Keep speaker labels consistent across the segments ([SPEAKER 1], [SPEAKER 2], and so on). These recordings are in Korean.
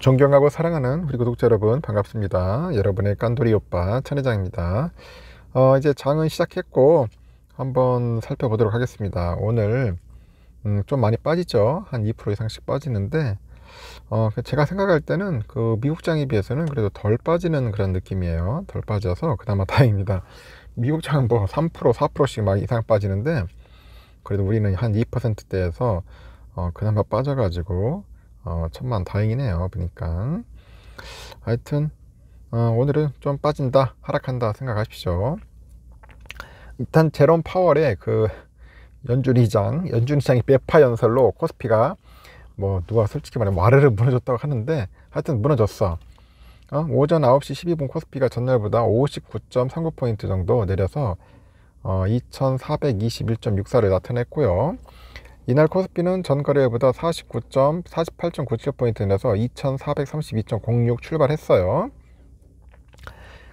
[SPEAKER 1] 존경하고 사랑하는 우리 구독자 여러분 반갑습니다. 여러분의 깐돌이 오빠 천회장입니다. 어, 이제 장은 시작했고 한번 살펴보도록 하겠습니다. 오늘 음, 좀 많이 빠지죠. 한 2% 이상씩 빠지는데 어, 그 제가 생각할 때는 그 미국 장에 비해서는 그래도 덜 빠지는 그런 느낌이에요. 덜 빠져서 그나마 다행입니다. 미국 장은 뭐 3%, 4%씩 막 이상 빠지는데 그래도 우리는 한 2%대에서 어, 그나마 빠져가지고 어, 천만 다행이네요. 그러니까 보니까. 하여튼 어, 오늘은 좀 빠진다, 하락한다 생각하십시오. 일단 제롬 파월의 그 연준이장, 연준이장이 베파 연설로 코스피가 뭐 누가 솔직히 말해 와르르 무너졌다고 하는데 하여튼 무너졌어. 어? 오전 9시 12분 코스피가 전날보다 59.39포인트 정도 내려서 어, 2421.64를 나타냈고요. 이날 코스피는 전거래일보다 49.48.97포인트 내서 2432.06 출발했어요.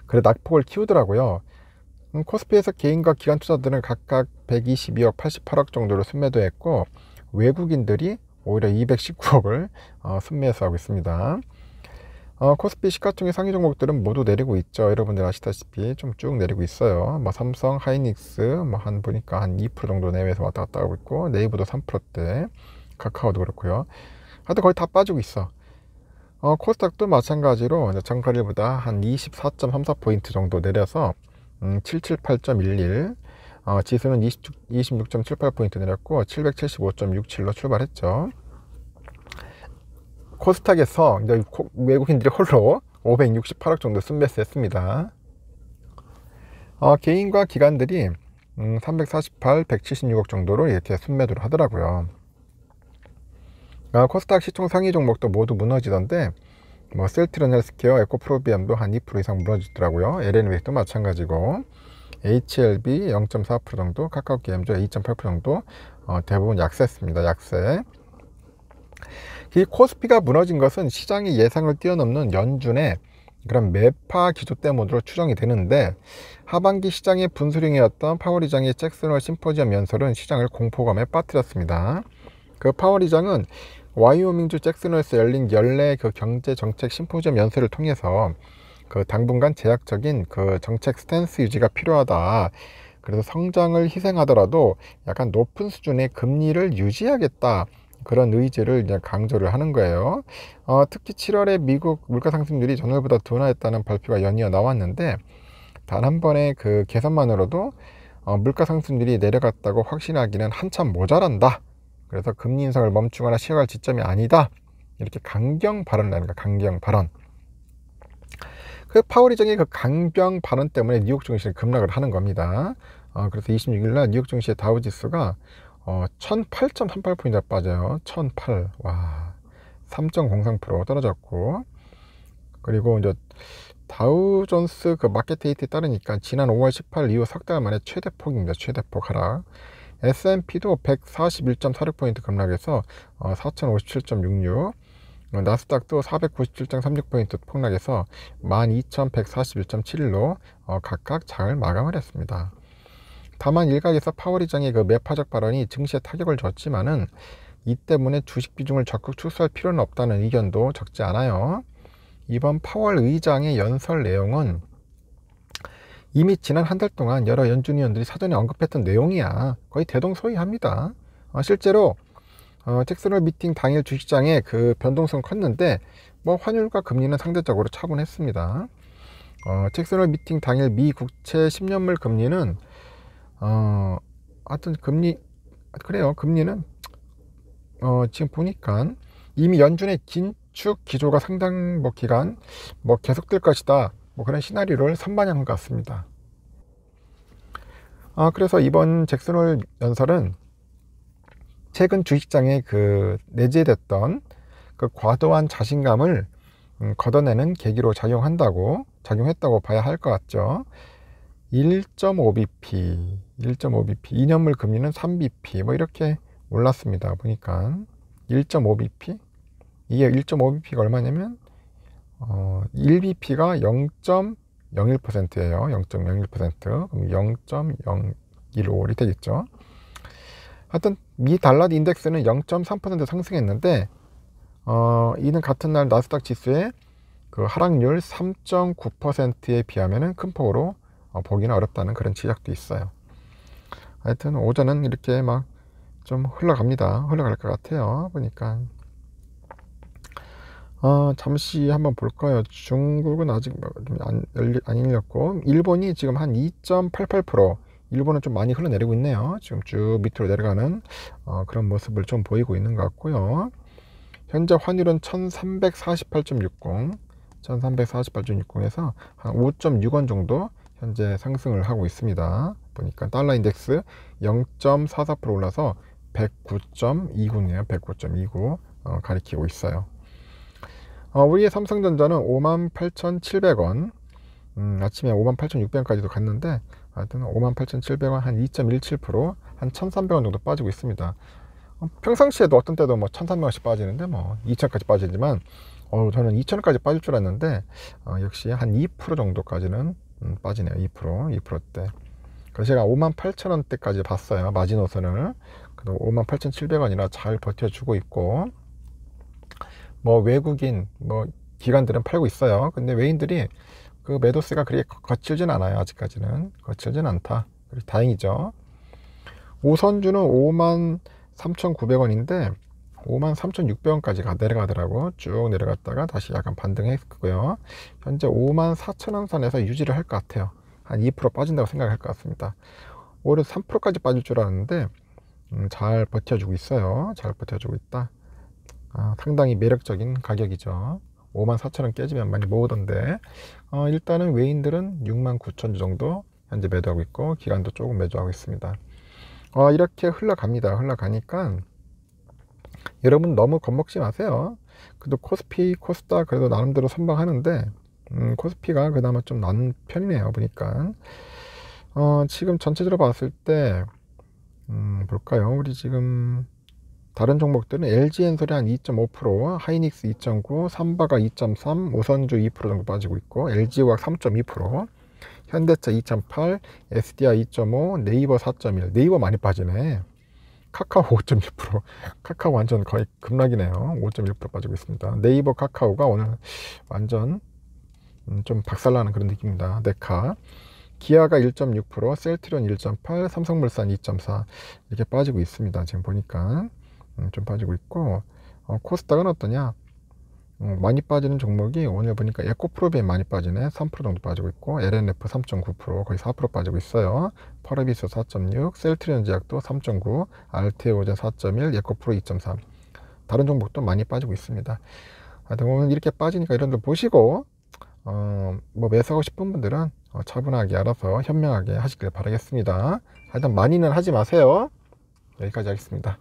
[SPEAKER 1] 그래 낙폭을 키우더라고요. 음, 코스피에서 개인과 기관 투자들은 각각 122억 88억 정도로 순매도했고 외국인들이 오히려 219억을 어, 순매수하고 있습니다. 어, 코스피 시가총액 상위 종목들은 모두 내리고 있죠. 여러분들 아시다시피 좀 쭉 내리고 있어요. 뭐 삼성, 하이닉스 뭐 한 보니까 한 2% 정도 내외에서 왔다 갔다 하고 있고 네이버도 3%대, 카카오도 그렇고요. 하여튼 거의 다 빠지고 있어. 어, 코스닥도 마찬가지로 전거래보다 한 24.34포인트 정도 내려서 음, 778.11 어, 지수는 26.78포인트 내렸고 775.67로 출발했죠. 코스닥에서 외국인들이 홀로 568억 정도 순매수했습니다. 어, 개인과 기관들이 음, 348, 176억 정도로 이렇게 순매도를 하더라고요. 아, 코스닥 시총 상위 종목도 모두 무너지던데 뭐 셀트론 헬스케어, 에코프로비엄도 한 2% 이상 무너지더라고요. l n 웨도 마찬가지고 HLB 0.4% 정도, 카카오게임즈 2.8% 정도 어, 대부분 약세했습니다. 약세. 이 코스피가 무너진 것은 시장의 예상을 뛰어넘는 연준의 그런 매파 기조때문으로 추정이 되는데 하반기 시장의 분수령이었던 파월 의장의 잭슨홀 심포지엄 연설은 시장을 공포감에 빠뜨렸습니다. 그 파월 의장은 와이오밍주 잭슨홀에서 열린 연례 그 경제 정책 심포지엄 연설을 통해서 그 당분간 제약적인 그 정책 스탠스 유지가 필요하다. 그래서 성장을 희생하더라도 약간 높은 수준의 금리를 유지하겠다. 그런 의지를 이제 강조를 하는 거예요. 어, 특히 7월에 미국 물가 상승률이 전월보다 둔화했다는 발표가 연이어 나왔는데 단 한 번의 그 계산만으로도 어, 물가 상승률이 내려갔다고 확신하기는 한참 모자란다. 그래서 금리 인상을 멈추거나 시작할 지점이 아니다. 이렇게 강경 발언을 하는 거야. 강경 발언. 그 파월 이장의그 강경 발언 때문에 뉴욕 증시는 급락을 하는 겁니다. 어, 그래서 26일 날 뉴욕 증시의 다우지수가 어, 1008.38포인트 빠져요. 1008. 와. 3.03% 떨어졌고. 그리고 이제 다우존스 그 마켓 데이트에 따르니까 지난 5월 18일 이후 석 달 만에 최대폭입니다. 최대폭 하락. S&P도 141.46포인트 급락해서 어, 4057.66 어, 나스닥도 497.36포인트 폭락해서 12,141.71로 어, 각각 장을 마감을 했습니다. 다만 일각에서 파월의장의 그 매파적 발언이 증시에 타격을 줬지만은 이 때문에 주식 비중을 적극 축소할 필요는 없다는 의견도 적지 않아요. 이번 파월 의장의 연설 내용은 이미 지난 한 달 동안 여러 연준 의원들이 사전에 언급했던 내용이야. 거의 대동소이합니다. 어, 실제로 어, 잭슨홀 미팅 당일 주식장의 그 변동성 컸는데 뭐 환율과 금리는 상대적으로 차분했습니다. 어, 잭슨홀 미팅 당일 미 국채 10년물 금리는 어, 하여튼 금리 그래요. 금리는 어, 지금 보니까 이미 연준의 긴축 기조가 상당 뭐 기간 뭐 계속될 것이다. 뭐 그런 시나리오를 선반영한 것 같습니다. 아, 그래서 이번 잭슨홀 연설은 최근 주식장에 그 내재됐던 그 과도한 자신감을 음, 걷어내는 계기로 작용한다고 작용했다고 봐야 할 것 같죠. 1.5bp 1.5bp, 2년물 금리는 3bp 뭐 이렇게 올랐습니다. 보니까 1.5bp, 이게 1.5bp가 얼마냐면 어, 1bp가 0.01%예요. 0.01% 그럼 0.015이 되겠죠. 하여튼 미 달러 인덱스는 0.3% 상승했는데 어, 이는 같은 날 나스닥 지수의 그 하락률 3.9%에 비하면 큰 폭으로 어, 보기는 어렵다는 그런 지적도 있어요. 하여튼 오전은 이렇게 막 좀 흘러갑니다. 흘러갈 것 같아요. 보니까. 어, 잠시 한번 볼까요? 중국은 아직 뭐 안, 안 열렸고, 일본이 지금 한 2.88%, 일본은 좀 많이 흘러내리고 있네요. 지금 쭉 밑으로 내려가는 어, 그런 모습을 좀 보이고 있는 것 같고요. 현재 환율은 1348.60, 1348.60에서 한 5.6원 정도 현재 상승을 하고 있습니다. 보니까 달러 인덱스 0.44% 올라서 109.29네요. 109.29 어, 가리키고 있어요. 어, 우리의 삼성전자는 58,700원 음, 아침에 58,600원까지도 갔는데 하여튼 58,700원 한 2.17%한 1,300원 정도 빠지고 있습니다. 어, 평상시에도 어떤 때도 뭐 1,300원씩 빠지는데 뭐 2,000까지 빠지지만 어, 저는 2,000원까지 빠질 줄 알았는데 어, 역시 한 2% 정도까지는 음, 빠지네요. 2% 2%대. 그래서 제가 58,000원대까지 봤어요. 마지노선을. 그래도 58,700원이나 잘 버텨주고 있고 뭐 외국인 뭐 기관들은 팔고 있어요. 근데 외인들이 그 매도세가 그리 거칠진 않아요. 아직까지는 거칠진 않다. 다행이죠. 우선주는 5만 3,900원인데 5만 3,600원까지 내려가더라고 쭉 내려갔다가 다시 약간 반등했고요 현재 5만 4,000원 선에서 유지를 할 것 같아요 한2% 빠진다고 생각할 것 같습니다. 올해 3%까지 빠질 줄 알았는데 음, 잘 버텨주고 있어요. 잘 버텨주고 있다. 아, 상당히 매력적인 가격이죠. 54,000원 깨지면 많이 모으던데 어, 일단은 외인들은 6 9 0 0 0원 정도 현재 매도하고 있고 기간도 조금 매도하고 있습니다. 어, 이렇게 흘러갑니다. 흘러가니까 여러분 너무 겁먹지 마세요. 그래도 코스피, 코스닥 그래도 나름대로 선방하는데 음, 코스피가 그나마 좀 나은 편이네요 보니까 어, 지금 전체적으로 봤을 때 음, 볼까요 우리 지금 다른 종목들은 LG엔솔이 한 2.5%, 하이닉스 2.9, 삼바가 2.3, 우선주2% 정도 빠지고 있고 LG화학 3.2%, 현대차 2.8, SDI 2.5, 네이버 4.1, 네이버 많이 빠지네. 카카오 5 6 카카오 완전 거의 급락이네요 5 6 빠지고 있습니다 네이버 카카오가 오늘 완전 음, 좀 박살나는 그런 느낌입니다. 네카. 기아가 1.6%, 셀트리온 1.8, 삼성물산 2.4 이렇게 빠지고 있습니다. 지금 보니까 음, 좀 빠지고 있고 어, 코스닥은 어떠냐? 어, 많이 빠지는 종목이 오늘 보니까 에코프로비엠 많이 빠지네. 3% 정도 빠지고 있고 LNF 3.9% 거의 4% 빠지고 있어요. 퍼레비스 4.6, 셀트리온 제약도 3.9, 알테오젠 4.1, 에코프로 2.3. 다른 종목도 많이 빠지고 있습니다. 하여튼 오늘 이렇게 빠지니까 이런 분 보시고 어, 뭐 매수하고 싶은 분들은 어, 차분하게 알아서 현명하게 하시길 바라겠습니다. 일단 많이는 하지 마세요. 여기까지 하겠습니다.